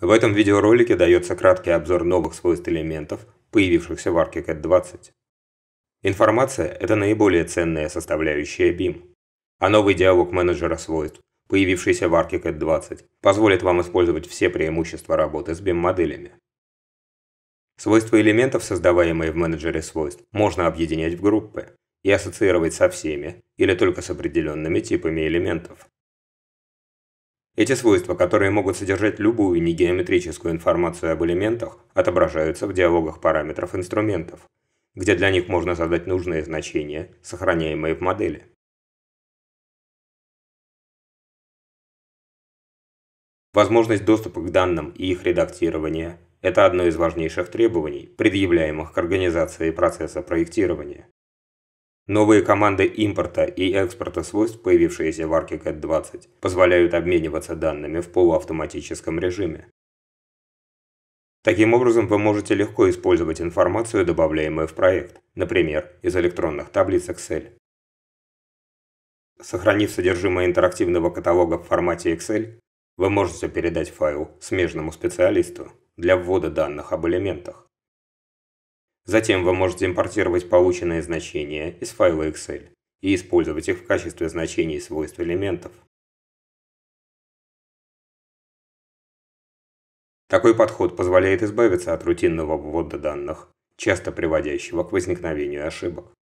В этом видеоролике дается краткий обзор новых свойств элементов, появившихся в ArchiCAD 20. Информация – это наиболее ценная составляющая BIM. А новый диалог менеджера свойств, появившийся в ArchiCAD 20, позволит вам использовать все преимущества работы с BIM-моделями. Свойства элементов, создаваемые в менеджере свойств, можно объединять в группы и ассоциировать со всеми или только с определенными типами элементов. Эти свойства, которые могут содержать любую негеометрическую информацию об элементах, отображаются в диалогах параметров инструментов, где для них можно задать нужные значения, сохраняемые в модели. Возможность доступа к данным и их редактирования – это одно из важнейших требований, предъявляемых к организации процесса проектирования. Новые команды импорта и экспорта свойств, появившиеся в ArchiCAD 20, позволяют обмениваться данными в полуавтоматическом режиме. Таким образом, вы можете легко использовать информацию, добавляемую в проект, например, из электронных таблиц Excel. Сохранив содержимое интерактивного каталога в формате Excel, вы можете передать файл смежному специалисту для ввода данных об элементах. Затем вы можете импортировать полученные значения из файла Excel и использовать их в качестве значений свойств элементов. Такой подход позволяет избавиться от рутинного ввода данных, часто приводящего к возникновению ошибок.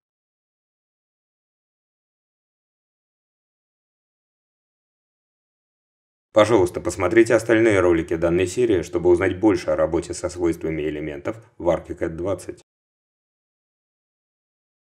Пожалуйста, посмотрите остальные ролики данной серии, чтобы узнать больше о работе со свойствами элементов в ArchiCAD 20.